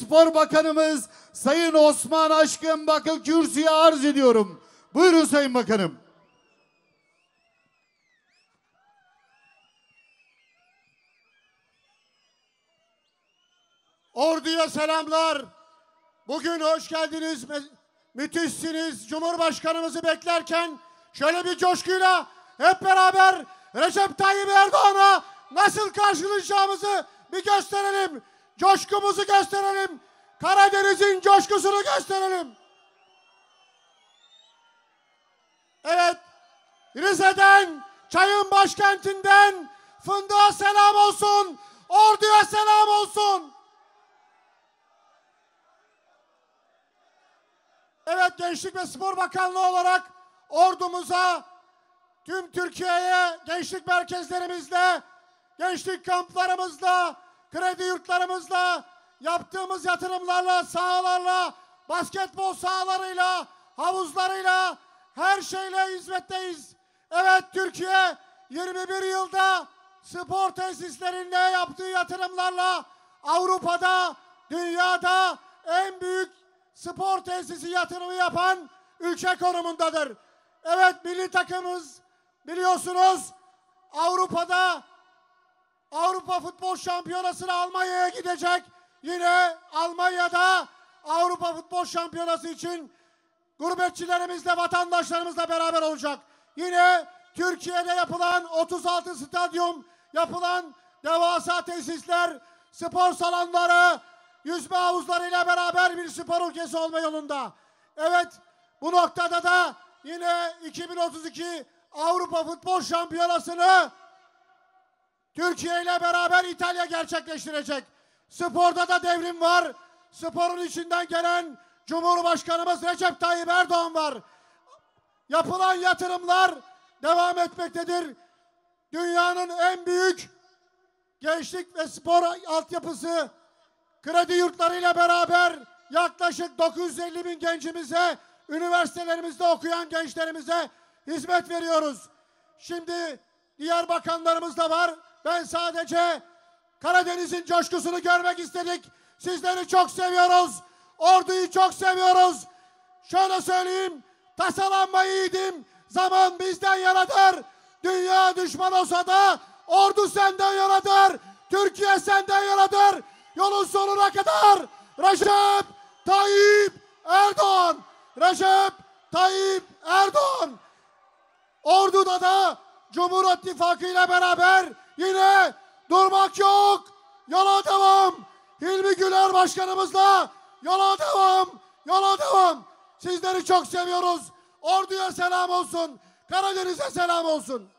Spor Bakanımız Sayın Osman Aşkın bakın kürsüye arz ediyorum. Buyurun Sayın Bakanım. Orduya selamlar. Bugün hoş geldiniz. Müthişsiniz. Cumhurbaşkanımızı beklerken şöyle bir coşkuyla hep beraber Recep Tayyip Erdoğan'a nasıl karşılayacağımızı bir gösterelim coşkumuzu gösterelim. Karadeniz'in coşkusunu gösterelim. Evet, Rize'den, çayın başkentinden fındığa selam olsun, orduya selam olsun. Evet Gençlik ve Spor Bakanlığı olarak ordumuza, tüm Türkiye'ye gençlik merkezlerimizle, gençlik kamplarımızla, kredi yurtlarımızla, yaptığımız yatırımlarla, sahalarla, basketbol sahalarıyla, havuzlarıyla, her şeyle hizmetteyiz. Evet Türkiye 21 yılda spor tesislerinde yaptığı yatırımlarla Avrupa'da, dünyada en büyük spor tesisi yatırımı yapan ülke konumundadır. Evet milli takımımız biliyorsunuz Avrupa'da Avrupa Futbol Şampiyonası'na Almanya'ya gidecek. Yine Almanya'da Avrupa Futbol Şampiyonası için gurbetçilerimizle, vatandaşlarımızla beraber olacak. Yine Türkiye'de yapılan 36 stadyum, yapılan devasa tesisler, spor salonları, yüzme havuzlarıyla beraber bir spor ülkesi olma yolunda. Evet, bu noktada da yine 2032 Avrupa Futbol Şampiyonası'nı Türkiye ile beraber İtalya gerçekleştirecek. Sporda da devrim var. Sporun içinden gelen Cumhurbaşkanımız Recep Tayyip Erdoğan var. Yapılan yatırımlar devam etmektedir. Dünyanın en büyük gençlik ve spor altyapısı kredi yurtlarıyla beraber yaklaşık 950 bin gencimize, üniversitelerimizde okuyan gençlerimize hizmet veriyoruz. Şimdi diğer bakanlarımız da var. Ben sadece Karadeniz'in coşkusunu görmek istedik. Sizleri çok seviyoruz. Orduyu çok seviyoruz. Şöyle söyleyeyim. Tasalanmayı yiğidim. Zaman bizden yaradır. Dünya düşman olsa da ordu senden yaradır. Türkiye senden yaradır. Yolun sonuna kadar Recep Tayyip Erdoğan. Recep Tayyip Erdoğan. Ordu'da da Cumhur İttifakı ile beraber Yine durmak yok. Yola devam. Hilmi Güler başkanımızla yola devam. Yola devam. Sizleri çok seviyoruz. Ordu'ya selam olsun. Karadeniz'e selam olsun.